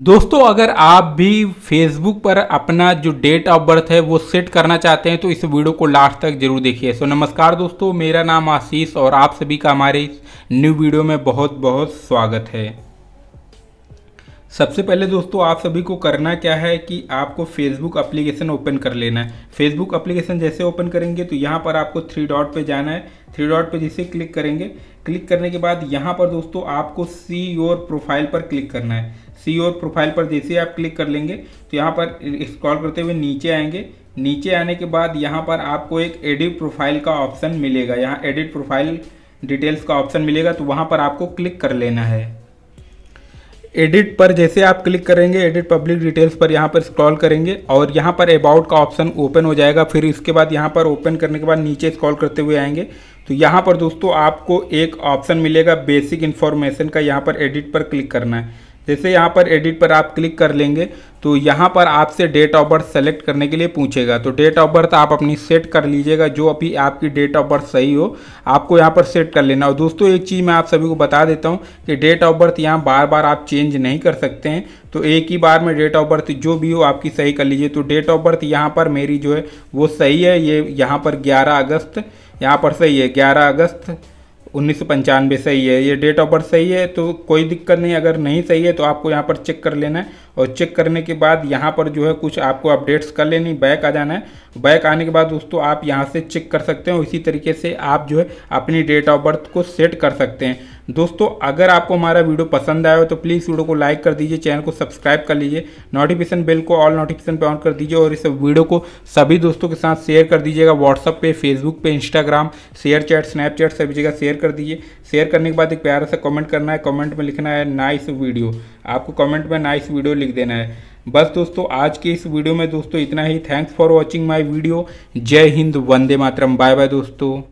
दोस्तों अगर आप भी फेसबुक पर अपना जो डेट ऑफ बर्थ है वो सेट करना चाहते हैं तो इस वीडियो को लास्ट तक जरूर देखिए सो नमस्कार दोस्तों मेरा नाम आशीष और आप सभी का हमारे न्यू वीडियो में बहुत बहुत स्वागत है सबसे पहले दोस्तों आप सभी को करना क्या है कि आपको फेसबुक एप्लीकेशन ओपन कर लेना है फेसबुक एप्लीकेशन जैसे ओपन करेंगे तो यहाँ पर आपको थ्री डॉट पे जाना है थ्री डॉट पे जैसे क्लिक करेंगे क्लिक करने के बाद यहाँ पर दोस्तों आपको सी योर प्रोफाइल पर क्लिक करना है सी योर प्रोफाइल पर जैसे आप क्लिक कर लेंगे तो यहाँ पर स्क्रॉल करते हुए नीचे आएंगे नीचे आने के बाद यहाँ पर आपको एक एडिट प्रोफाइल का ऑप्शन मिलेगा यहाँ एडिट प्रोफाइल डिटेल्स का ऑप्शन मिलेगा तो वहाँ पर आपको क्लिक कर लेना है एडिट पर जैसे आप क्लिक करेंगे एडिट पब्लिक डिटेल्स पर यहाँ पर स्क्रॉल करेंगे और यहाँ पर अबाउट का ऑप्शन ओपन हो जाएगा फिर इसके बाद यहाँ पर ओपन करने के बाद नीचे स्क्रॉल करते हुए आएंगे तो यहाँ पर दोस्तों आपको एक ऑप्शन मिलेगा बेसिक इन्फॉर्मेशन का यहाँ पर एडिट पर क्लिक करना है जैसे यहाँ पर एडिट पर आप क्लिक कर लेंगे तो यहाँ पर आपसे डेट ऑफ बर्थ सेलेक्ट करने के लिए पूछेगा तो डेट ऑफ बर्थ आप अपनी सेट कर लीजिएगा जो अभी आपकी डेट ऑफ बर्थ सही हो आपको यहाँ पर सेट कर लेना और दोस्तों एक चीज़ मैं आप सभी को बता देता हूँ कि डेट ऑफ बर्थ यहाँ बार बार आप चेंज नहीं कर सकते हैं तो एक ही बार में डेट ऑफ बर्थ जो भी हो आपकी सही कर लीजिए तो डेट ऑफ बर्थ यहाँ पर मेरी जो है वो सही है ये यहाँ पर ग्यारह अगस्त यहाँ पर सही है ग्यारह अगस्त उन्नीस सही है ये डेट ऑफ बर्थ सही है तो कोई दिक्कत नहीं अगर नहीं सही है तो आपको यहाँ पर चेक कर लेना है और चेक करने के बाद यहाँ पर जो है कुछ आपको अपडेट्स कर लेनी बैक आ जाना है बैक आने के बाद दोस्तों आप यहाँ से चेक कर सकते हैं इसी तरीके से आप जो है अपनी डेट ऑफ बर्थ को सेट कर सकते हैं दोस्तों अगर आपको हमारा वीडियो पसंद आया हो तो प्लीज़ वीडियो को लाइक कर दीजिए चैनल को सब्सक्राइब कर लीजिए नोटिफिकेशन बेल को ऑल नोटिफिकेशन पे ऑन कर दीजिए और इस वीडियो को सभी दोस्तों के साथ शेयर कर दीजिएगा व्हाट्सअप पे फेसबुक पे इंस्टाग्राम शेयर चैट स्नैपचैट सभी जगह शेयर कर दीजिए शेयर करने के बाद एक प्यारा सा कॉमेंट करना है कॉमेंट में लिखना है नाइस वीडियो आपको कॉमेंट में नाइस वीडियो लिख देना है बस दोस्तों आज के इस वीडियो में दोस्तों इतना ही thanks for watching my video जय हिंद वंदे मातरम बाय बाय दोस्तों